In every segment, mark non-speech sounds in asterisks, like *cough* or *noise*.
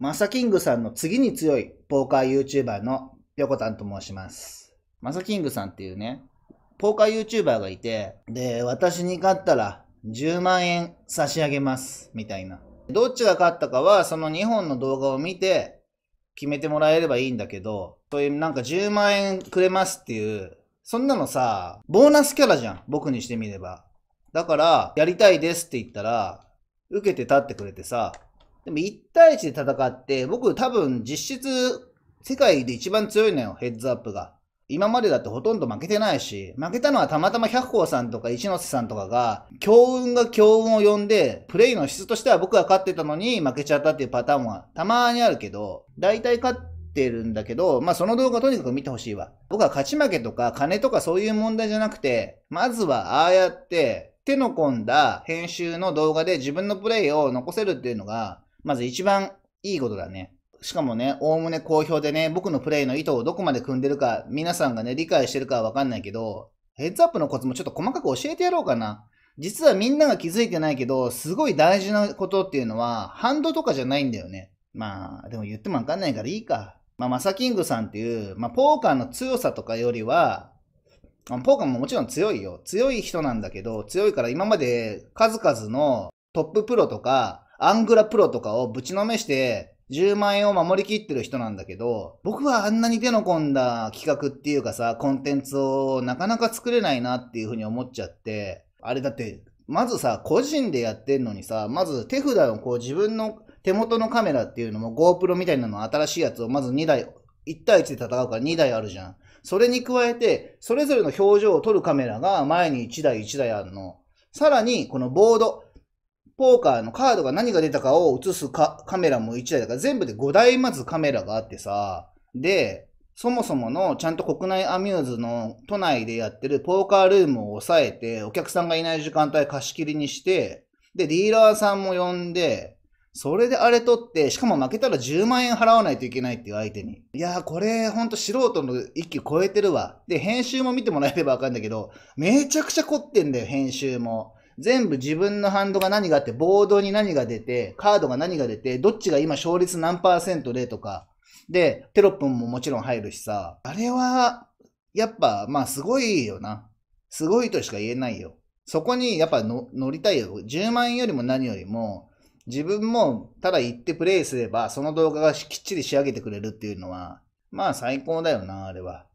マサキングさんの次に強いポーカー YouTuber のたんと申します。マサキングさんっていうね、ポーカー YouTuber がいて、で、私に勝ったら10万円差し上げます、みたいな。どっちが勝ったかは、その2本の動画を見て、決めてもらえればいいんだけど、そういうなんか10万円くれますっていう、そんなのさ、ボーナスキャラじゃん、僕にしてみれば。だから、やりたいですって言ったら、受けて立ってくれてさ、でも1対1で戦って、僕多分実質世界で一番強いのよ、ヘッズアップが。今までだってほとんど負けてないし、負けたのはたまたま百宝さんとか一ノ瀬さんとかが、強運が強運を呼んで、プレイの質としては僕が勝ってたのに負けちゃったっていうパターンはたまにあるけど、大体勝ってるんだけど、まあその動画とにかく見てほしいわ。僕は勝ち負けとか金とかそういう問題じゃなくて、まずはああやって手の込んだ編集の動画で自分のプレイを残せるっていうのが、まず一番いいことだね。しかもね、おおむね好評でね、僕のプレイの意図をどこまで組んでるか、皆さんがね、理解してるかはわかんないけど、ヘッズアップのコツもちょっと細かく教えてやろうかな。実はみんなが気づいてないけど、すごい大事なことっていうのは、ハンドとかじゃないんだよね。まあ、でも言ってもわかんないからいいか。まあ、マサキングさんっていう、まあ、ポーカーの強さとかよりは、ポーカーももちろん強いよ。強い人なんだけど、強いから今まで数々のトッププロとか、アングラプロとかをぶちのめして、10万円を守りきってる人なんだけど、僕はあんなに手の込んだ企画っていうかさ、コンテンツをなかなか作れないなっていうふうに思っちゃって、あれだって、まずさ、個人でやってんのにさ、まず手札をこう自分の手元のカメラっていうのも GoPro みたいなの新しいやつをまず2台、1対1で戦うから2台あるじゃん。それに加えて、それぞれの表情を撮るカメラが前に1台1台あるの。さらに、このボード、ポーカーのカードが何が出たかを映すカメラも1台だから、全部で5台まずカメラがあってさ、で、そもそものちゃんと国内アミューズの都内でやってるポーカールームを抑えて、お客さんがいない時間帯貸し切りにして、で、ディーラーさんも呼んで、それであれ取って、しかも負けたら10万円払わないといけないっていう相手に。いやー、これほんと素人の一気超えてるわ。で、編集も見てもらえればわかるんだけど、めちゃくちゃ凝ってんだよ、編集も。全部自分のハンドが何があって、ボードに何が出て、カードが何が出て、どっちが今勝率何パーセントでとか、で、テロップももちろん入るしさ、あれは、やっぱ、まあすごいよな。すごいとしか言えないよ。そこにやっぱ乗りたいよ。10万円よりも何よりも、自分もただ行ってプレイすれば、その動画がきっちり仕上げてくれるっていうのは、まあ最高だよな、あれは。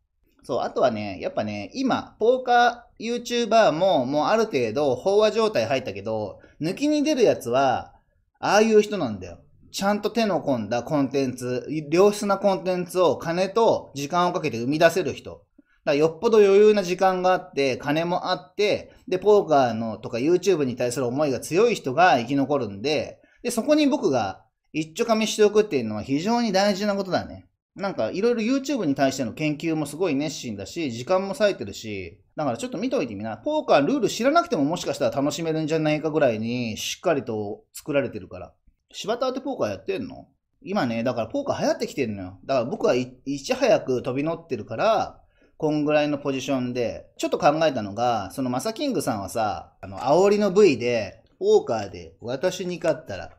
そう、あとはね、やっぱね、今、ポーカー YouTuber ももうある程度飽和状態入ったけど、抜きに出るやつは、ああいう人なんだよ。ちゃんと手の込んだコンテンツ、良質なコンテンツを金と時間をかけて生み出せる人。だからよっぽど余裕な時間があって、金もあって、で、ポーカーのとか YouTube に対する思いが強い人が生き残るんで、で、そこに僕が一丁かみしておくっていうのは非常に大事なことだね。なんかいろいろ YouTube に対しての研究もすごい熱心だし、時間も割いてるし、だからちょっと見といてみな。ポーカールール知らなくてももしかしたら楽しめるんじゃないかぐらいにしっかりと作られてるから。柴田ってポーカーやってんの今ね、だからポーカー流行ってきてんのよ。だから僕はいいち早く飛び乗ってるから、こんぐらいのポジションで、ちょっと考えたのが、そのマサキングさんはさ、あの、煽りの V で、ポーカーで私に勝ったら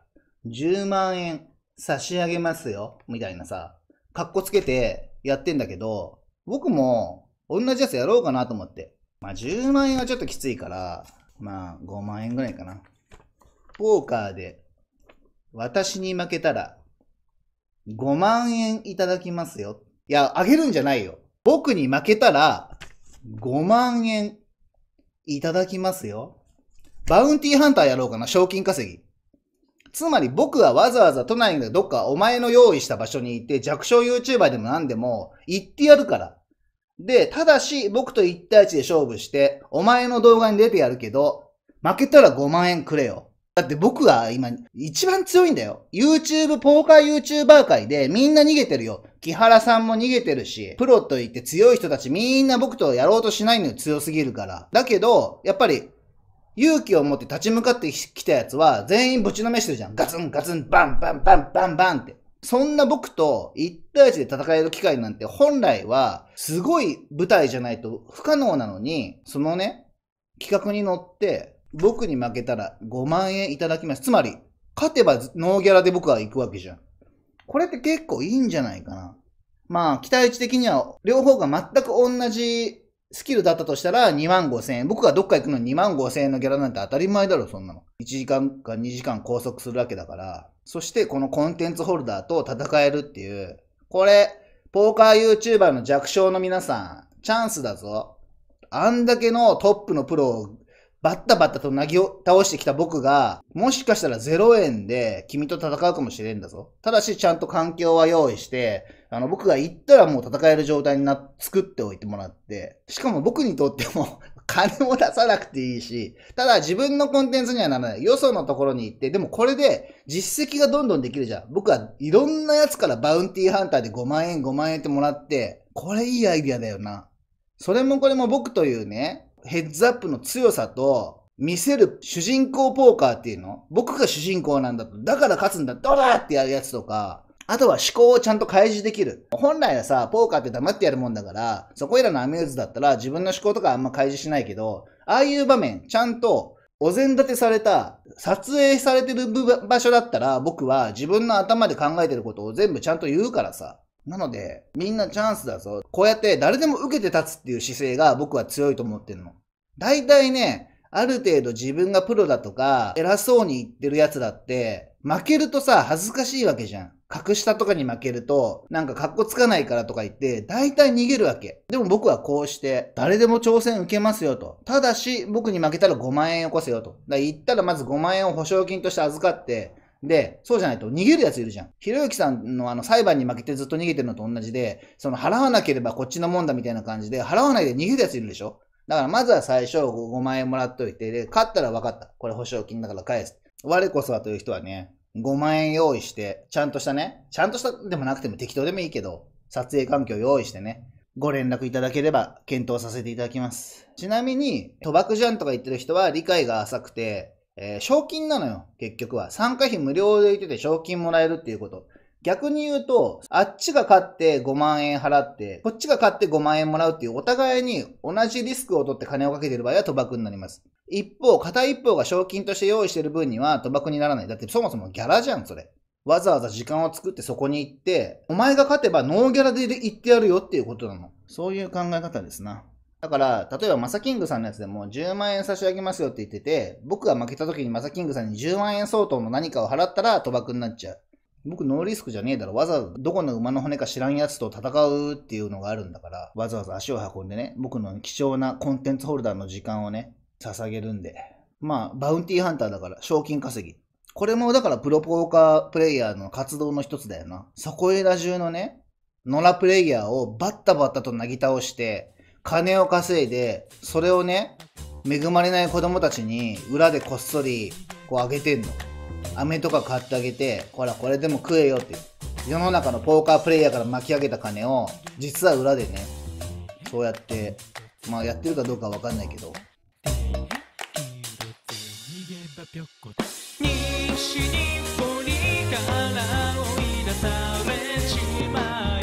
10万円差し上げますよ、みたいなさ、かっこつけてやってんだけど、僕も同じやつやろうかなと思って。まあ、10万円はちょっときついから、まあ、5万円ぐらいかな。ポーカーで、私に負けたら、5万円いただきますよ。いや、あげるんじゃないよ。僕に負けたら、5万円いただきますよ。バウンティーハンターやろうかな、賞金稼ぎ。つまり僕はわざわざ都内のどっかお前の用意した場所に行って弱小 YouTuber でも何でも行ってやるから。で、ただし僕と1対1で勝負して、お前の動画に出てやるけど、負けたら5万円くれよ。だって僕は今一番強いんだよ。YouTube、ポーカー YouTuber 界でみんな逃げてるよ。木原さんも逃げてるし、プロと言って強い人たちみんな僕とやろうとしないのよ強すぎるから。だけど、やっぱり勇気を持って立ち向かってきたやつは、全員ぶちのめしてるじゃん。ガツンガツン、バンバンバンバンバンって。そんな僕と1対1で戦える機会なんて本来はすごい舞台じゃないと不可能なのに、そのね、企画に乗って僕に負けたら5万円いただきます。つまり、勝てばノーギャラで僕は行くわけじゃん。これって結構いいんじゃないかな。まあ、期待値的には両方が全く同じスキルだったとしたら2万5千円。僕がどっか行くのに2万5千円のギャラなんて当たり前だろ、そんなの。1時間か2時間拘束するわけだから。そしてこのコンテンツホルダーと戦えるっていう。これ、ポーカー YouTuber の弱小の皆さん、チャンスだぞ。あんだけのトップのプロをバッタバッタと投げを倒してきた僕が、もしかしたら0円で君と戦うかもしれんだぞ。ただしちゃんと環境は用意して、あの、僕が行ったらもう戦える状態にな、作っておいてもらって、しかも僕にとっても *laughs* 金も出さなくていいし、ただ自分のコンテンツにはならない。よそのところに行って、でもこれで実績がどんどんできるじゃん。僕はいろんなやつからバウンティーハンターで5万円5万円ってもらって、これいいアイディアだよな。それもこれも僕というね、ヘッズアップの強さと、見せる主人公ポーカーっていうの僕が主人公なんだと、だから勝つんだ、ドラーってやるやつとか、あとは思考をちゃんと開示できる。本来はさ、ポーカーって黙ってやるもんだから、そこいらのアミューズだったら自分の思考とかあんま開示しないけど、ああいう場面、ちゃんとお膳立てされた、撮影されてる場所だったら、僕は自分の頭で考えてることを全部ちゃんと言うからさ。なので、みんなチャンスだぞ。こうやって誰でも受けて立つっていう姿勢が僕は強いと思ってんの。大体ね、ある程度自分がプロだとか、偉そうに言ってるやつだって、負けるとさ、恥ずかしいわけじゃん。格下とかに負けると、なんか格好つかないからとか言って、大体逃げるわけ。でも僕はこうして、誰でも挑戦受けますよと。ただし、僕に負けたら5万円よこせよと。だから言ったらまず5万円を保証金として預かって、で、そうじゃないと逃げるやついるじゃん。ひろゆきさんのあの裁判に負けてずっと逃げてるのと同じで、その払わなければこっちのもんだみたいな感じで、払わないで逃げるやついるでしょだからまずは最初5万円もらっといて、で、勝ったら分かった。これ保証金だから返す。我こそはという人はね、5万円用意して、ちゃんとしたね、ちゃんとしたでもなくても適当でもいいけど、撮影環境用意してね、ご連絡いただければ検討させていただきます。ちなみに、賭博じゃんとか言ってる人は理解が浅くて、えー、賞金なのよ、結局は。参加費無料でいてて賞金もらえるっていうこと。逆に言うと、あっちが勝って5万円払って、こっちが勝って5万円もらうっていう、お互いに同じリスクを取って金をかけてる場合は賭博になります。一方、片一方が賞金として用意してる分には賭博にならない。だってそもそもギャラじゃん、それ。わざわざ時間を作ってそこに行って、お前が勝てばノーギャラで行ってやるよっていうことなの。そういう考え方ですな。だから、例えばマサキングさんのやつでも10万円差し上げますよって言ってて、僕が負けた時にマサキングさんに10万円相当の何かを払ったら賭博になっちゃう。僕ノーリスクじゃねえだろ。わざわざどこの馬の骨か知らんやつと戦うっていうのがあるんだから、わざわざ足を運んでね、僕の貴重なコンテンツホルダーの時間をね、捧げるんで。まあ、バウンティーハンターだから、賞金稼ぎ。これもだからプロポーカープレイヤーの活動の一つだよな。そこエら中のね、野良プレイヤーをバッタバッタとなぎ倒して、金を稼いで、それをね、恵まれない子供たちに裏でこっそりこうあげてんの。飴とか買ってあげて、ほら、これでも食えよって。世の中のポーカープレイヤーから巻き上げた金を、実は裏でね、そうやって、まあやってるかどうかわかんないけど。西日暮里から追い出されちまう